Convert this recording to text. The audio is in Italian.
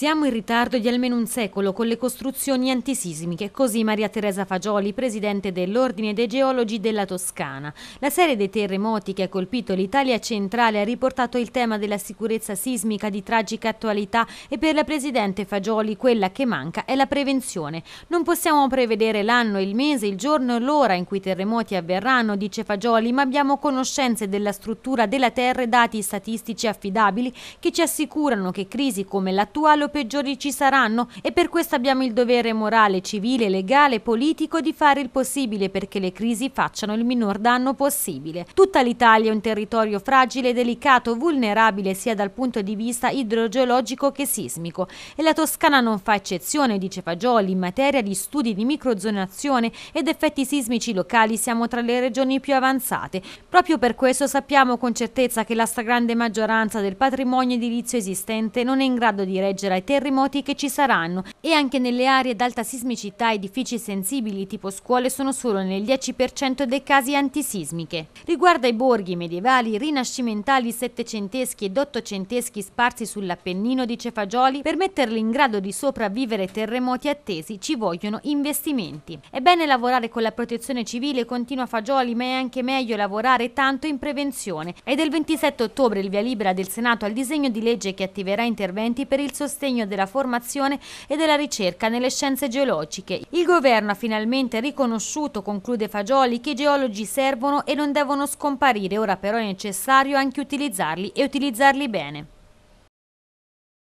Siamo in ritardo di almeno un secolo con le costruzioni antisismiche, così Maria Teresa Fagioli, presidente dell'Ordine dei Geologi della Toscana. La serie dei terremoti che ha colpito l'Italia centrale ha riportato il tema della sicurezza sismica di tragica attualità e per la presidente Fagioli quella che manca è la prevenzione. Non possiamo prevedere l'anno, il mese, il giorno e l'ora in cui i terremoti avverranno, dice Fagioli, ma abbiamo conoscenze della struttura della Terra e dati statistici affidabili che ci assicurano che crisi come l'attuale peggiori ci saranno e per questo abbiamo il dovere morale, civile, legale e politico di fare il possibile perché le crisi facciano il minor danno possibile. Tutta l'Italia è un territorio fragile, delicato, vulnerabile sia dal punto di vista idrogeologico che sismico e la Toscana non fa eccezione, dice Fagioli, in materia di studi di microzonazione ed effetti sismici locali siamo tra le regioni più avanzate. Proprio per questo sappiamo con certezza che la stragrande maggioranza del patrimonio edilizio esistente non è in grado di reggere ai terremoti che ci saranno e anche nelle aree ad alta sismicità edifici sensibili tipo scuole sono solo nel 10% dei casi antisismiche. Riguardo ai borghi medievali, rinascimentali, settecenteschi ed ottocenteschi sparsi sull'Appennino di Cefagioli, per metterli in grado di sopravvivere ai terremoti attesi ci vogliono investimenti. È bene lavorare con la protezione civile continua Fagioli, ma è anche meglio lavorare tanto in prevenzione. È del 27 ottobre il via libera del Senato al disegno di legge che attiverà interventi per il sostegno sostegno della formazione e della ricerca nelle scienze geologiche. Il governo ha finalmente riconosciuto, conclude Fagioli, che i geologi servono e non devono scomparire, ora però è necessario anche utilizzarli e utilizzarli bene.